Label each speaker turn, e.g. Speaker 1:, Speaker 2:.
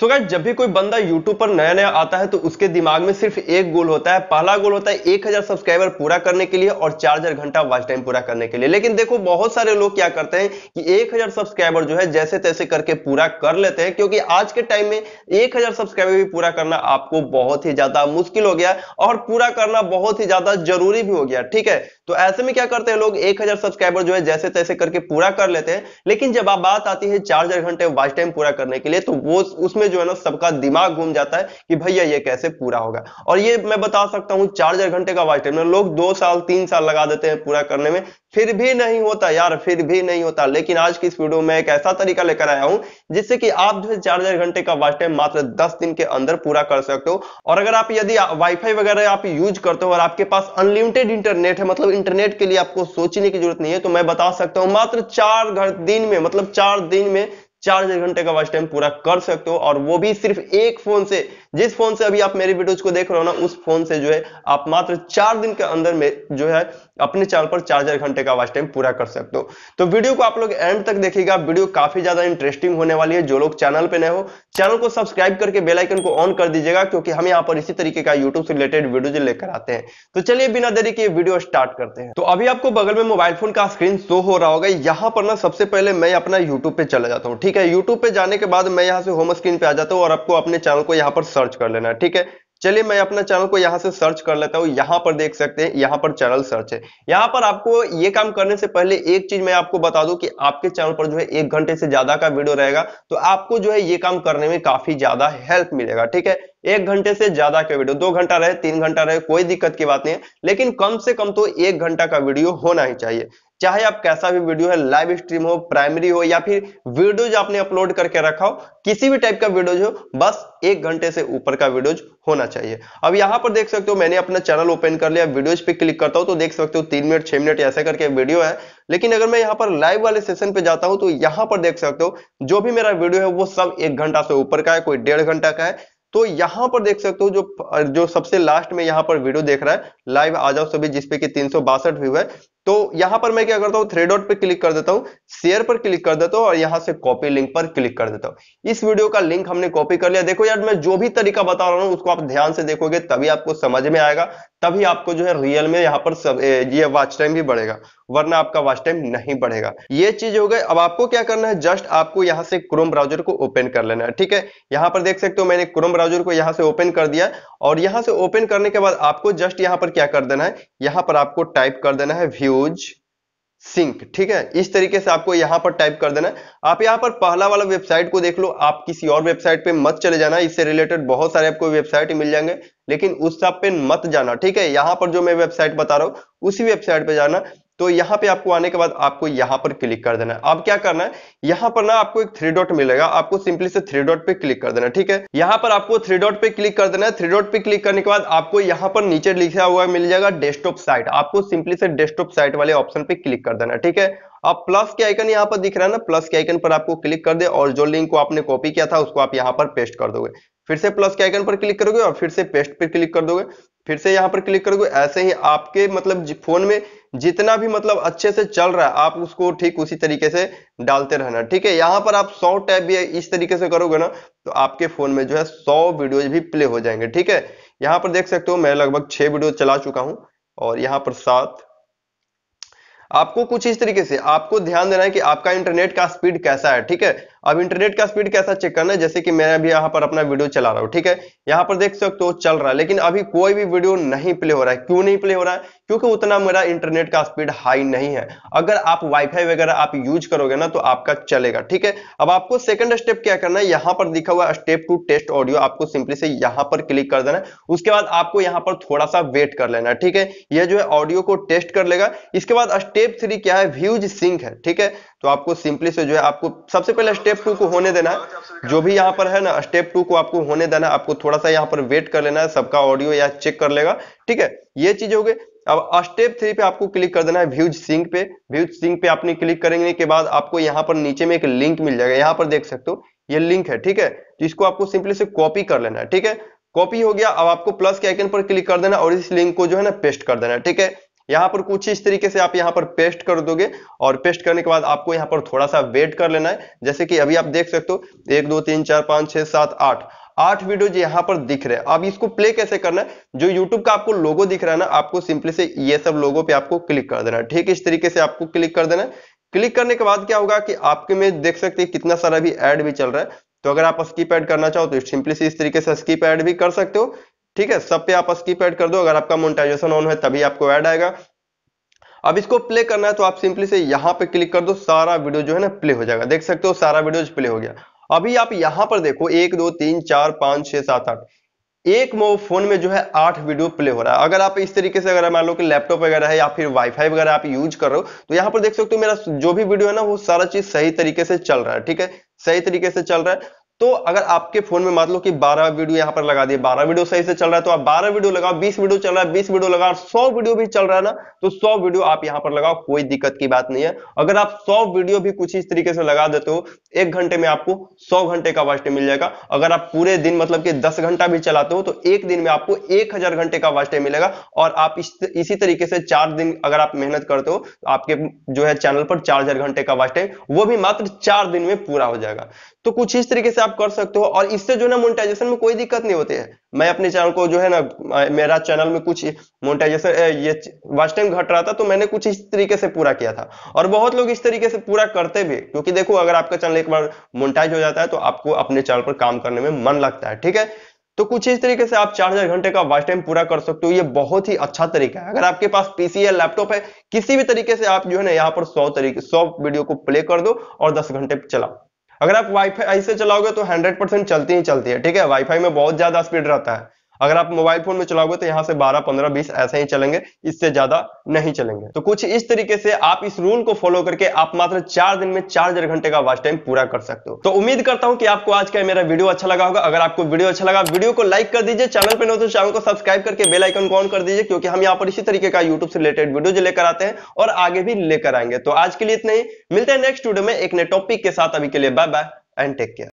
Speaker 1: सो so जब भी कोई बंदा YouTube पर नया नया आता है तो उसके दिमाग में सिर्फ एक गोल होता है पहला गोल होता है 1000 सब्सक्राइबर पूरा करने के लिए और चार हजार घंटा वॉच टाइम पूरा करने के लिए लेकिन देखो बहुत सारे लोग क्या करते हैं कि 1000 सब्सक्राइबर जो है जैसे तैसे करके पूरा कर लेते हैं क्योंकि आज के टाइम में एक सब्सक्राइबर भी पूरा करना आपको बहुत ही ज्यादा मुश्किल हो गया और पूरा करना बहुत ही ज्यादा जरूरी भी हो गया ठीक है तो ऐसे में क्या करते हैं लोग 1000 सब्सक्राइबर जो है जैसे तैसे करके पूरा कर लेते हैं लेकिन जब आप बात आती है चार हजार घंटे वॉच टाइम पूरा करने के लिए तो वो उसमें जो है ना सबका दिमाग घूम जाता है कि भैया ये कैसे पूरा होगा और ये मैं बता सकता हूँ चार घंटे का वॉच टाइम लोग दो साल तीन साल लगा देते हैं पूरा करने में फिर भी नहीं होता यार फिर भी नहीं होता लेकिन आज की इस वीडियो में एक ऐसा तरीका लेकर आया हूं जिससे कि आप जो है चार हजार घंटे का वाच टाइम मात्र दस दिन के अंदर पूरा कर सकते हो और अगर आप यदि वाईफाई वगैरह आप यूज करते हो और आपके पास अनलिमिटेड इंटरनेट है मतलब इंटरनेट के लिए आपको सोचने की जरूरत नहीं है तो मैं बता सकता हूं मात्र चार दिन में मतलब चार दिन में चार घंटे का वाच टाइम पूरा कर सकते हो और वो भी सिर्फ एक फोन से जिस फोन से अभी आप मेरे वीडियोज को देख रहे हो ना उस फोन से जो है आप मात्र चार दिन के अंदर में जो है अपने चैनल पर चार चार घंटे का वाच टाइम पूरा कर सकते हो तो वीडियो को आप लोग एंड तक देखिएगा वीडियो काफी ज्यादा इंटरेस्टिंग होने वाली है जो लोग चैनल पे नए हो चैनल को सब्सक्राइब करके बेलाइकन को ऑन कर दीजिएगा क्योंकि हम यहाँ पर इसी तरीके का यूट्यूब से रिलेटेड वीडियो लेकर आते हैं तो चलिए बिना देरी के वीडियो स्टार्ट करते हैं तो अभी आपको बगल में मोबाइल फोन का स्क्रीन शो हो रहा होगा यहाँ पर ना सबसे पहले मैं अपना यूट्यूब पे चला जाता हूँ ठीक है यूट्यूब पे जाने के बाद मैं यहाँ से होम स्क्रीन पे आ जाता हूँ और आपको अपने चैनल को यहाँ पर सर्च कर लेना ठीक है चलिए मैं अपना चैनल को यहाँ से सर्च कर लेता हूँ यहाँ पर देख सकते हैं यहाँ पर चैनल सर्च है यहाँ पर आपको ये काम करने से पहले एक चीज मैं आपको बता दूं कि आपके चैनल पर जो है एक घंटे से ज्यादा का वीडियो रहेगा तो आपको जो है ये काम करने में काफी ज्यादा हेल्प मिलेगा ठीक है एक घंटे से ज्यादा का वीडियो दो घंटा रहे तीन घंटा रहे कोई दिक्कत की बात नहीं है लेकिन कम से कम तो एक घंटा का वीडियो होना ही चाहिए चाहे आप कैसा भी वीडियो है लाइव स्ट्रीम हो प्राइमरी हो या फिर वीडियो जो आपने अपलोड करके रखा हो किसी भी टाइप का वीडियोज हो बस एक घंटे से ऊपर का वीडियो होना चाहिए अब यहाँ पर देख सकते हो मैंने अपना चैनल ओपन कर लिया वीडियोज पे क्लिक करता हूँ तो देख सकते हो तीन मिनट छह मिनट ऐसा करके वीडियो है लेकिन अगर मैं यहाँ पर लाइव वाले सेशन पे जाता हूँ तो यहाँ पर देख सकते हो जो भी मेरा वीडियो है वो सब एक घंटा से ऊपर का है कोई डेढ़ घंटा का है तो यहाँ पर देख सकते हो जो जो सबसे लास्ट में यहाँ पर वीडियो देख रहा है लाइव आ जाओ सभी जिसपे की तीन सौ व्यू है तो यहां पर मैं क्या करता हूं थ्री डॉट पे क्लिक कर देता हूं शेयर पर क्लिक कर देता हूं और यहां से कॉपी लिंक पर क्लिक कर देता हूं इस वीडियो का लिंक हमने कॉपी कर लिया देखो यार मैं जो भी तरीका बता रहा हूं उसको आप ध्यान से देखोगे तभी आपको समझ में आएगा तभी आपको जो है रियल में यहां पर सब ये वॉच टाइम भी बढ़ेगा वरना आपका वॉच टाइम नहीं बढ़ेगा ये चीज हो गई अब आपको क्या करना है जस्ट आपको यहां से क्रोम ब्राउजर को ओपन कर लेना है ठीक है यहां पर देख सकते हो मैंने क्रोम ब्राउजर को यहां से ओपन कर दिया और यहां से ओपन करने के बाद आपको जस्ट यहां पर क्या कर देना है यहां पर आपको टाइप कर देना है व्यूज सिंक ठीक है इस तरीके से आपको यहां पर टाइप कर देना है आप यहां पर पहला वाला वेबसाइट को देख लो आप किसी और वेबसाइट पे मत चले जाना इससे रिलेटेड बहुत सारे आपको वेबसाइट मिल जाएंगे लेकिन उस सब पे मत जाना ठीक है यहां पर जो मैं वेबसाइट बता रहा हूँ उसी वेबसाइट पे जाना तो यहाँ पे आपको आने के बाद आपको यहाँ पर क्लिक कर देना है अब क्या करना है यहाँ पर ना आपको एक थ्री डॉट मिलेगा आपको सिंपली से थ्री डॉट पे क्लिक कर देना ठीक है यहाँ पर आपको थ्री डॉट पे क्लिक कर देना है थ्री डॉट पे क्लिक करने के बाद आपको यहाँ पर नीचे लिखा हुआ मिल जाएगा डेस्कटॉप साइट आपको सिंपली से डेस्कटॉप साइट वाले ऑप्शन पे क्लिक कर देना ठीक है अब प्लस के आइकन यहाँ पर दिख रहा है ना प्लस के आइकन पर आपको क्लिक कर दे और जो लिंक को आपने कॉपी किया था उसको आप यहाँ पर पेस्ट कर दोगे फिर से प्लस के आइकन पर क्लिक करोगे और फिर से पेस्ट पर क्लिक कर दोगे फिर से यहाँ पर क्लिक करोगे ऐसे ही आपके मतलब फोन में जितना भी मतलब अच्छे से चल रहा है आप उसको ठीक उसी तरीके से डालते रहना ठीक है यहाँ पर आप 100 टैब भी इस तरीके से करोगे ना तो आपके फोन में जो है 100 वीडियोज भी प्ले हो जाएंगे ठीक है यहाँ पर देख सकते हो मैं लगभग छह वीडियो चला चुका हूं और यहाँ पर सात आपको कुछ इस तरीके से आपको ध्यान देना है कि आपका इंटरनेट का स्पीड कैसा है ठीक है अब इंटरनेट का स्पीड कैसा चेक करना है जैसे कि मैं अभी यहाँ पर अपना वीडियो चला रहा हूँ ठीक है यहाँ पर देख सकते हो चल रहा है लेकिन अभी कोई भी वीडियो नहीं प्ले हो रहा है क्यों नहीं प्ले हो रहा है क्योंकि उतना मेरा इंटरनेट का स्पीड हाई नहीं है अगर आप वाईफाई वगैरह आप यूज करोगे ना तो आपका चलेगा ठीक है अब आपको सेकंड स्टेप क्या करना है यहाँ पर दिखा हुआ स्टेप टू टेस्ट ऑडियो आपको सिंपली से यहाँ पर क्लिक कर देना है उसके बाद आपको यहाँ पर थोड़ा सा वेट कर लेना है ठीक है यह जो है ऑडियो को टेस्ट कर लेगा इसके बाद स्टेप थ्री क्या है व्यूज सिंक है ठीक है तो आपको सिंपली से जो है आपको सबसे पहले स्टेप स्टेप टू को होने देना जो भी यहाँ पर है ना स्टेप टू को आपको होने देना आपको थोड़ा सा यहाँ पर वेट कर लेना है सबका ऑडियो या चेक कर लेगा ठीक है ये चीज हो गई अब स्टेप थ्री पे आपको क्लिक कर देना है व्यूज सिंक पे व्यूज सिंक पे आपने क्लिक करेंगे के बाद आपको यहाँ पर नीचे में एक लिंक मिल जाएगा यहाँ पर देख सकते हो ये लिंक है ठीक है जिसको तो आपको सिंपली से कॉपी कर लेना है ठीक है कॉपी हो गया अब आपको प्लस के आइकन पर क्लिक कर देना और इस लिंक को जो है ना पेस्ट कर देना है ठीक है यहाँ पर कुछ इस तरीके से आप यहाँ पर पेस्ट कर दोगे और पेस्ट करने के बाद आपको यहाँ पर थोड़ा सा वेट कर लेना है जैसे कि अभी आप देख सकते हो एक दो तीन चार पांच छह सात आठ आठ जो यहाँ पर दिख रहे हैं अब इसको प्ले कैसे करना है जो यूट्यूब का आपको लोगो दिख रहा है ना आपको सिंपली से ये सब लोगों पे आपको क्लिक कर देना है ठीक इस तरीके से आपको क्लिक कर देना है क्लिक करने के बाद क्या होगा कि आपके में देख सकते हैं कितना सारा भी एड भी चल रहा है तो अगर आप स्किप एड करना चाहो तो सिंपली से इस तरीके से स्किप एड भी कर सकते हो ठीक है सब पे आप स्कीप ऐड कर दो अगर आपका मोनिटाइजेशन ऑन है तभी आपको ऐड आएगा अब इसको प्ले करना है तो आप सिंपली से यहां पे क्लिक कर दो सारा वीडियो जो है ना प्ले हो जाएगा देख सकते हो सारा वीडियो प्ले हो गया अभी आप यहाँ पर देखो एक दो तीन चार पांच छह सात आठ एक फोन में जो है आठ वीडियो प्ले हो रहा है अगर आप इस तरीके से अगर मान लो कि लैपटॉप वगैरह है या फिर वाईफाई वगैरह आप यूज कर रहे हो तो यहाँ पर देख सकते हो मेरा जो भी वीडियो है ना वो सारा चीज सही तरीके से चल रहा है ठीक है सही तरीके से चल रहा है तो अगर आपके फोन में मान लो कि 12 वीडियो यहाँ पर लगा दिए 12 वीडियो सही से चल रहा है तो आप 12 वीडियो लगाओ 20 वीडियो चल रहा है 20 वीडियो लगाओ 100 वीडियो भी चल रहा है ना तो 100 वीडियो आप यहां पर लगाओ कोई दिक्कत की बात नहीं है अगर आप 100 वीडियो भी कुछ इस तरीके से लगा देते हो एक घंटे में आपको सौ घंटे का वास्ट मिल जाएगा अगर आप पूरे दिन मतलब कि दस घंटा भी चलाते हो तो एक दिन में आपको एक घंटे का वास्ट मिलेगा और आप इसी तरीके से चार दिन अगर आप मेहनत करते हो तो आपके जो है चैनल पर चार घंटे का वास्ट वो भी मात्र चार दिन में पूरा हो जाएगा तो कुछ इस तरीके से आप कर सकते हो और इससे जो ना मोनिटाइजेशन में कोई दिक्कत नहीं होती है मैं अपने चैनल को जो है ना मेरा चैनल में कुछ मोनिटाइजेशन ये वाच टाइम घट रहा था तो मैंने कुछ इस तरीके से पूरा किया था और बहुत लोग इस तरीके से पूरा करते भी क्योंकि देखो अगर आपका चैनल एक बार मोनिटाइज हो जाता है तो आपको अपने चैनल पर काम करने में मन लगता है ठीक है तो कुछ इस तरीके से आप चार हजार घंटे का वॉच टाइम पूरा कर सकते हो ये बहुत ही अच्छा तरीका है अगर आपके पास पीसी या लैपटॉप है किसी भी तरीके से आप जो है ना यहाँ पर सौ तरीके सौ वीडियो को प्ले कर दो और दस घंटे चलाओ अगर आप वाईफाई से चलाओगे तो 100 परसेंट चलती ही चलती है ठीक है वाईफाई में बहुत ज्यादा स्पीड रहता है अगर आप मोबाइल फोन में चलाओगे तो यहाँ से 12, 15, 20 ऐसे ही चलेंगे इससे ज्यादा नहीं चलेंगे तो कुछ इस तरीके से आप इस रूल को फॉलो करके आप मात्र चार दिन में चार हजार घंटे का वाच टाइम पूरा कर सकते हो तो उम्मीद करता हूँ कि आपको आज का मेरा वीडियो अच्छा लगा होगा अगर आपको वीडियो अच्छा लगा वीडियो को लाइक कर दीजिए चैनल पर न तो चैनल को सब्सक्राइब करके बेलाइकन को ऑन कर दीजिए क्योंकि हम यहाँ पर इसी तरीके का यूट्यूब से रिलेटेड वीडियो लेकर आते हैं और आगे भी लेकर आएंगे तो आज के लिए इतना ही मिलते हैं नेक्स्ट वीडियो में एक नए टॉपिक के साथ अभी के लिए bye bye and take care